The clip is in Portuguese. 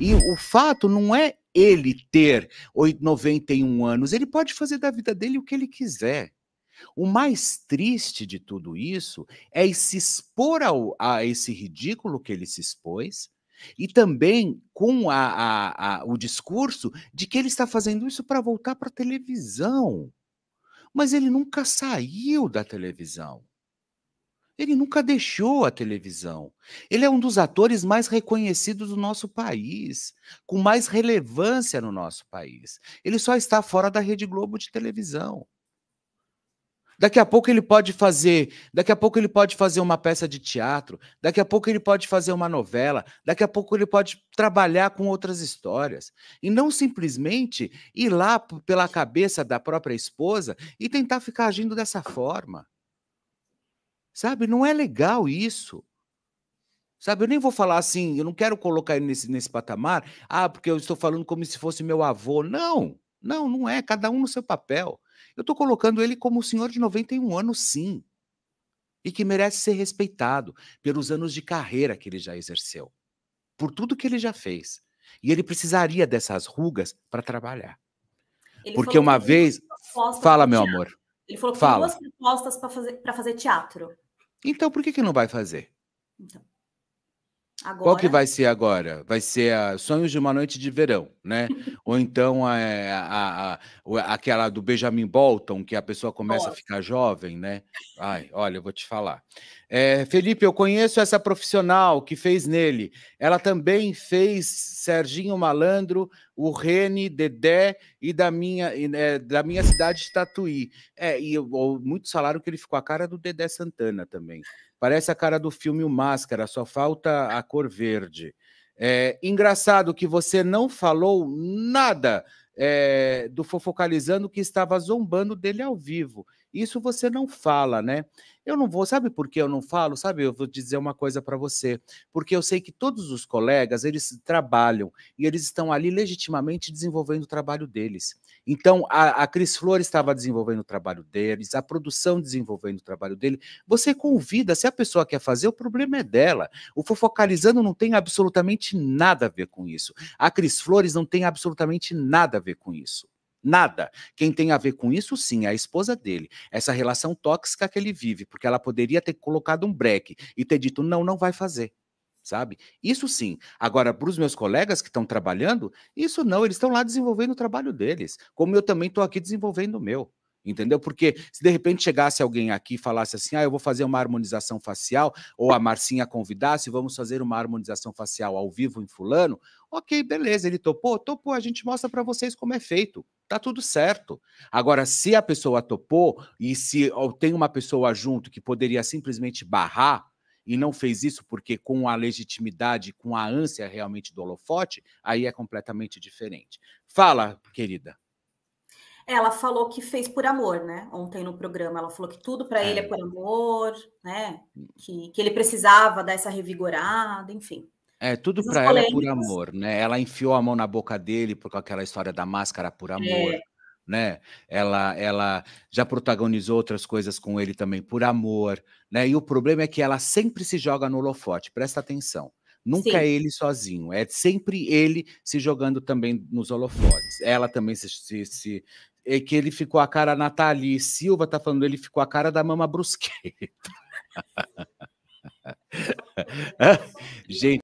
E o fato não é ele ter 91 anos, ele pode fazer da vida dele o que ele quiser. O mais triste de tudo isso é se expor ao, a esse ridículo que ele se expôs e também com a, a, a, o discurso de que ele está fazendo isso para voltar para a televisão. Mas ele nunca saiu da televisão. Ele nunca deixou a televisão. Ele é um dos atores mais reconhecidos do nosso país, com mais relevância no nosso país. Ele só está fora da Rede Globo de televisão. Daqui a pouco ele pode fazer, daqui a pouco ele pode fazer uma peça de teatro, daqui a pouco ele pode fazer uma novela, daqui a pouco ele pode trabalhar com outras histórias e não simplesmente ir lá pela cabeça da própria esposa e tentar ficar agindo dessa forma. Sabe? Não é legal isso. Sabe, eu nem vou falar assim, eu não quero colocar ele nesse, nesse patamar, ah, porque eu estou falando como se fosse meu avô. Não, não, não é, cada um no seu papel. Eu estou colocando ele como um senhor de 91 anos, sim, e que merece ser respeitado pelos anos de carreira que ele já exerceu, por tudo que ele já fez. E ele precisaria dessas rugas para trabalhar. Ele porque uma vez. Fala, meu amor. Ele falou que fala. duas propostas para fazer, fazer teatro. Então por que, que não vai fazer? Então. Agora? Qual que vai ser agora? Vai ser a Sonhos de uma Noite de Verão, né? Ou então é, a, a, aquela do Benjamin Bolton, que a pessoa começa Nossa. a ficar jovem, né? Ai, olha, eu vou te falar. É, Felipe, eu conheço essa profissional que fez nele. Ela também fez Serginho Malandro, o Rene, Dedé e da minha, é, da minha cidade de Tatuí. É, e muito salário que ele ficou a cara do Dedé Santana também. Parece a cara do filme O Máscara, só falta a cor verde. É, engraçado que você não falou nada é, do Fofocalizando que estava zombando dele ao vivo. Isso você não fala, né? Eu não vou, sabe por que eu não falo? Sabe, eu vou dizer uma coisa para você, porque eu sei que todos os colegas, eles trabalham e eles estão ali legitimamente desenvolvendo o trabalho deles. Então, a, a Cris Flor estava desenvolvendo o trabalho deles, a produção desenvolvendo o trabalho dele. Você convida, se a pessoa quer fazer, o problema é dela. O Fofocalizando não tem absolutamente nada a ver com isso. A Cris Flores não tem absolutamente nada a ver com isso. Nada. Quem tem a ver com isso, sim, é a esposa dele. Essa relação tóxica que ele vive, porque ela poderia ter colocado um break e ter dito: não, não vai fazer sabe? Isso sim. Agora, para os meus colegas que estão trabalhando, isso não, eles estão lá desenvolvendo o trabalho deles, como eu também estou aqui desenvolvendo o meu entendeu? Porque se de repente chegasse alguém aqui e falasse assim, ah, eu vou fazer uma harmonização facial, ou a Marcinha convidasse, vamos fazer uma harmonização facial ao vivo em fulano, ok, beleza, ele topou, topou, a gente mostra para vocês como é feito. Tá tudo certo. Agora, se a pessoa topou e se tem uma pessoa junto que poderia simplesmente barrar, e não fez isso porque com a legitimidade, com a ânsia realmente do holofote, aí é completamente diferente. Fala, querida. Ela falou que fez por amor, né? Ontem no programa, ela falou que tudo para é. ele é por amor, né? Que, que ele precisava dar essa revigorada, enfim. É, tudo para ela é por amor, né? Ela enfiou a mão na boca dele por aquela história da máscara por é. amor. É. Né? Ela, ela já protagonizou outras coisas com ele também por amor, né? E o problema é que ela sempre se joga no holofote, presta atenção. Nunca Sim. é ele sozinho, é sempre ele se jogando também nos holofotes. Ela também se, se, se, é que ele ficou a cara, a Nathalie Silva tá falando, ele ficou a cara da mama brusqueta. Gente.